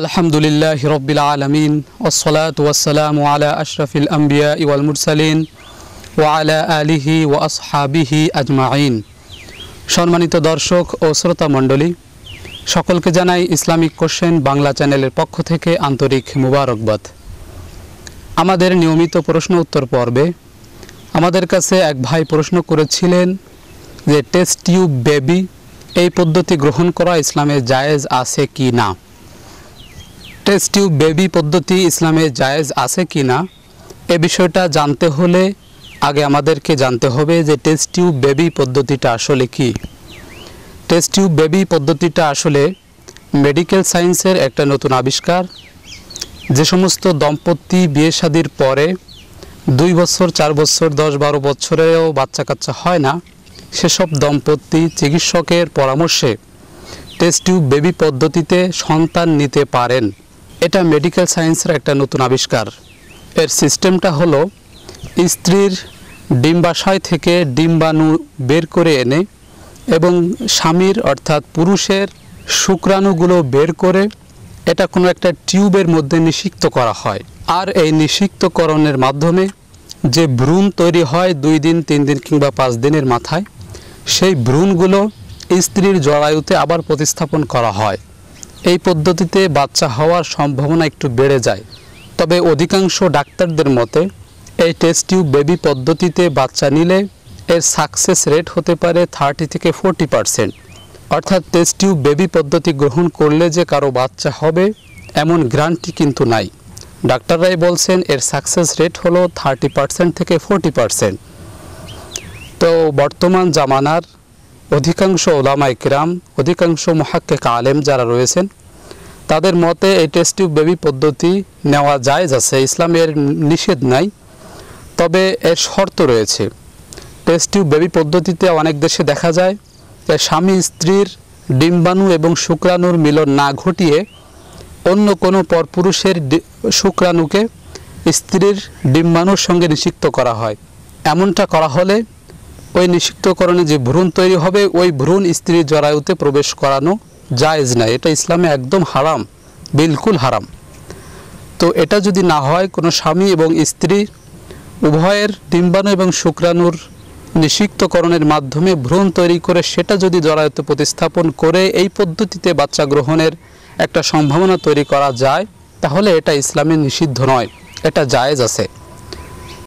আলহামদুলিল্লাহ হিরবিল আলমিন ওসলাত ওয়াসালাম আলা আশরফিল আম্বিয়া ইওয়াল মুরসালিন ওয়ালা আলিহি ও আসহাবিহি আজমাইন সম্মানিত দর্শক ও শ্রোতা মণ্ডলী সকলকে জানাই ইসলামিক কোশ্চেন বাংলা চ্যানেলের পক্ষ থেকে আন্তরিক মুবারকবাদ আমাদের নিয়মিত প্রশ্ন উত্তর পর্বে আমাদের কাছে এক ভাই প্রশ্ন করেছিলেন যে টেস্ট টিউব বেবি এই পদ্ধতি গ্রহণ করা ইসলামে জায়েজ আছে কি না টেস্ট টিউব বেবি পদ্ধতি ইসলামে জায়েজ আছে কি না এ বিষয়টা জানতে হলে আগে আমাদেরকে জানতে হবে যে টেস্ট টিউব বেবি পদ্ধতিটা আসলে কি টেস্ট টিউব বেবি পদ্ধতিটা আসলে মেডিকেল সায়েন্সের একটা নতুন আবিষ্কার যে সমস্ত দম্পতি বিয়ে সাদির পরে দুই বছর চার বছর দশ বারো বছরেও বাচ্চা কাচ্চা হয় না সেসব দম্পতি চিকিৎসকের পরামর্শে টেস্ট টিউব বেবি পদ্ধতিতে সন্তান নিতে পারেন এটা মেডিকেল সায়েন্সের একটা নতুন আবিষ্কার এর সিস্টেমটা হলো স্ত্রীর ডিম্বাশয় থেকে ডিম্বাণু বের করে এনে এবং স্বামীর অর্থাৎ পুরুষের শুক্রাণুগুলো বের করে এটা কোনো একটা টিউবের মধ্যে নিষিক্ত করা হয় আর এই নিষিক্তকরণের মাধ্যমে যে ভ্রূণ তৈরি হয় দুই দিন তিন দিন কিংবা পাঁচ দিনের মাথায় সেই ভ্রূণগুলো স্ত্রীর জলায়ুতে আবার প্রতিস্থাপন করা হয় এই পদ্ধতিতে বাচ্চা হওয়ার সম্ভাবনা একটু বেড়ে যায় তবে অধিকাংশ ডাক্তারদের মতে এই টেস্ট টিউব বেবি পদ্ধতিতে বাচ্চা নিলে এর সাকসেস রেট হতে পারে থার্টি থেকে ফোরটি পারসেন্ট অর্থাৎ টেস্ট টিউব বেবি পদ্ধতি গ্রহণ করলে যে কারো বাচ্চা হবে এমন গ্রান্টি কিন্তু নাই ডাক্তাররাই বলছেন এর সাকসেস রেট হলো থার্টি পারসেন্ট থেকে ফোরটি পারসেন্ট তো বর্তমান জামানার অধিকাংশ ওলামাই কিরাম অধিকাংশ মহাক্কেক আলেম যারা রয়েছেন তাদের মতে এই টেস্ট টিউব বেবি পদ্ধতি নেওয়া যায় আছে ইসলামের নিষেধ নাই তবে এর শর্ত রয়েছে টেস্ট টিউব বেবি পদ্ধতিতে অনেক দেশে দেখা যায় যে স্বামী স্ত্রীর ডিম্বাণু এবং শুক্রাণুর মিলন না ঘটিয়ে অন্য কোনো পরপুরুষের শুক্রাণুকে স্ত্রীর ডিম্বাণুর সঙ্গে নিষিক্ত করা হয় এমনটা করা হলে ওই নিষিক্তকরণে যে ভ্রূণ তৈরি হবে ওই ভ্রূণ স্ত্রীর জরায়ুতে প্রবেশ করানো জায়েজ না এটা ইসলামে একদম হারাম বিলকুল হারাম তো এটা যদি না হয় কোনো স্বামী এবং স্ত্রী উভয়ের ডিম্বাণু এবং শুক্রাণুর নিষিক্তকরণের মাধ্যমে ভ্রূণ তৈরি করে সেটা যদি জরায়ুতে প্রতিস্থাপন করে এই পদ্ধতিতে বাচ্চা গ্রহণের একটা সম্ভাবনা তৈরি করা যায় তাহলে এটা ইসলামে নিষিদ্ধ নয় এটা জায়েজ আছে